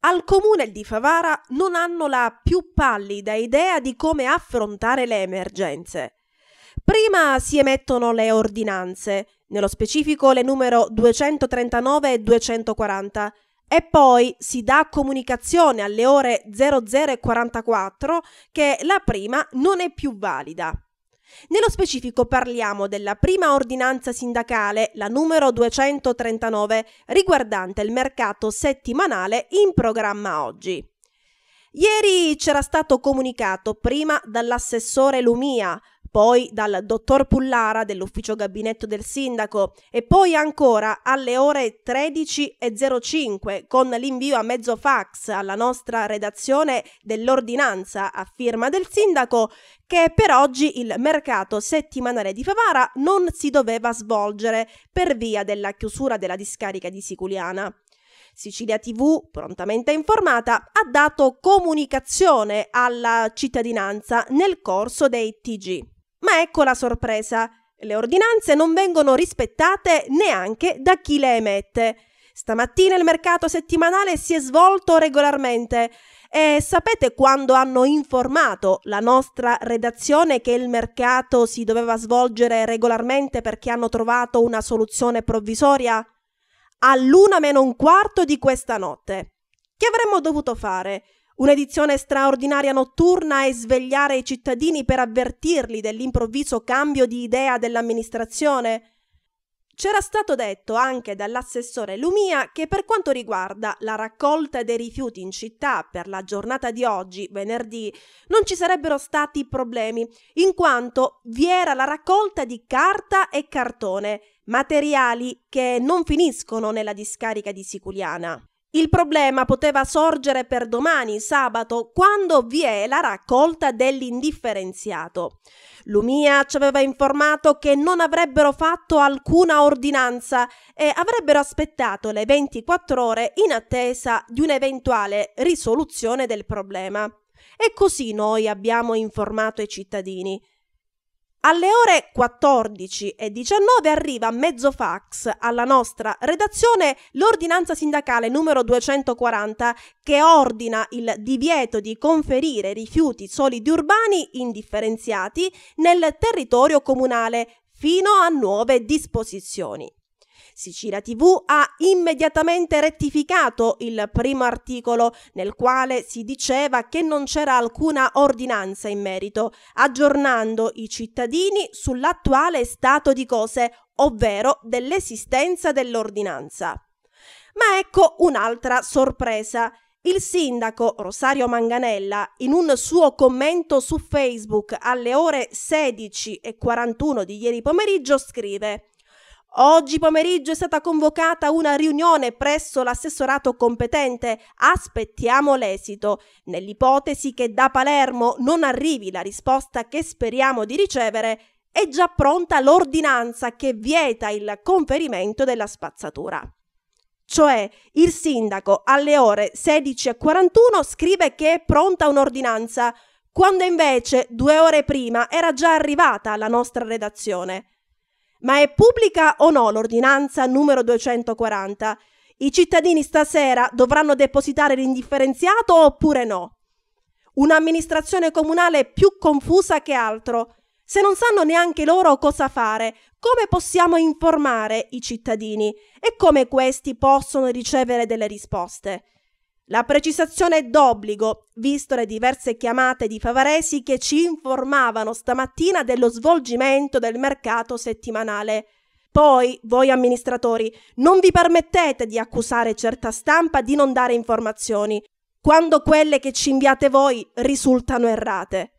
Al comune di Favara non hanno la più pallida idea di come affrontare le emergenze. Prima si emettono le ordinanze, nello specifico le numero 239 e 240, e poi si dà comunicazione alle ore 00.44 che la prima non è più valida. Nello specifico parliamo della prima ordinanza sindacale, la numero 239, riguardante il mercato settimanale in programma oggi. Ieri c'era stato comunicato prima dall'assessore Lumia poi dal dottor Pullara dell'ufficio gabinetto del sindaco e poi ancora alle ore 13.05 con l'invio a mezzo fax alla nostra redazione dell'ordinanza a firma del sindaco che per oggi il mercato settimanale di Favara non si doveva svolgere per via della chiusura della discarica di Siculiana. Sicilia TV, prontamente informata, ha dato comunicazione alla cittadinanza nel corso dei TG. Ma ecco la sorpresa. Le ordinanze non vengono rispettate neanche da chi le emette. Stamattina il mercato settimanale si è svolto regolarmente e sapete quando hanno informato la nostra redazione che il mercato si doveva svolgere regolarmente perché hanno trovato una soluzione provvisoria? All'una meno un quarto di questa notte. Che avremmo dovuto fare? Un'edizione straordinaria notturna e svegliare i cittadini per avvertirli dell'improvviso cambio di idea dell'amministrazione? C'era stato detto anche dall'assessore Lumia che per quanto riguarda la raccolta dei rifiuti in città per la giornata di oggi, venerdì, non ci sarebbero stati problemi, in quanto vi era la raccolta di carta e cartone, materiali che non finiscono nella discarica di Siculiana. Il problema poteva sorgere per domani, sabato, quando vi è la raccolta dell'indifferenziato. Lumia ci aveva informato che non avrebbero fatto alcuna ordinanza e avrebbero aspettato le 24 ore in attesa di un'eventuale risoluzione del problema. E così noi abbiamo informato i cittadini. Alle ore 14 e 19 arriva mezzo fax alla nostra redazione l'ordinanza sindacale numero 240 che ordina il divieto di conferire rifiuti solidi urbani indifferenziati nel territorio comunale fino a nuove disposizioni. Sicilia TV ha immediatamente rettificato il primo articolo nel quale si diceva che non c'era alcuna ordinanza in merito, aggiornando i cittadini sull'attuale stato di cose, ovvero dell'esistenza dell'ordinanza. Ma ecco un'altra sorpresa. Il sindaco Rosario Manganella, in un suo commento su Facebook alle ore 16.41 di ieri pomeriggio, scrive Oggi pomeriggio è stata convocata una riunione presso l'assessorato competente. Aspettiamo l'esito. Nell'ipotesi che da Palermo non arrivi la risposta che speriamo di ricevere, è già pronta l'ordinanza che vieta il conferimento della spazzatura. Cioè, il sindaco alle ore 16.41 scrive che è pronta un'ordinanza, quando invece due ore prima era già arrivata alla nostra redazione. Ma è pubblica o no l'ordinanza numero 240? I cittadini stasera dovranno depositare l'indifferenziato oppure no? Un'amministrazione comunale più confusa che altro. Se non sanno neanche loro cosa fare, come possiamo informare i cittadini e come questi possono ricevere delle risposte? La precisazione è d'obbligo, visto le diverse chiamate di favaresi che ci informavano stamattina dello svolgimento del mercato settimanale. Poi, voi amministratori, non vi permettete di accusare certa stampa di non dare informazioni, quando quelle che ci inviate voi risultano errate.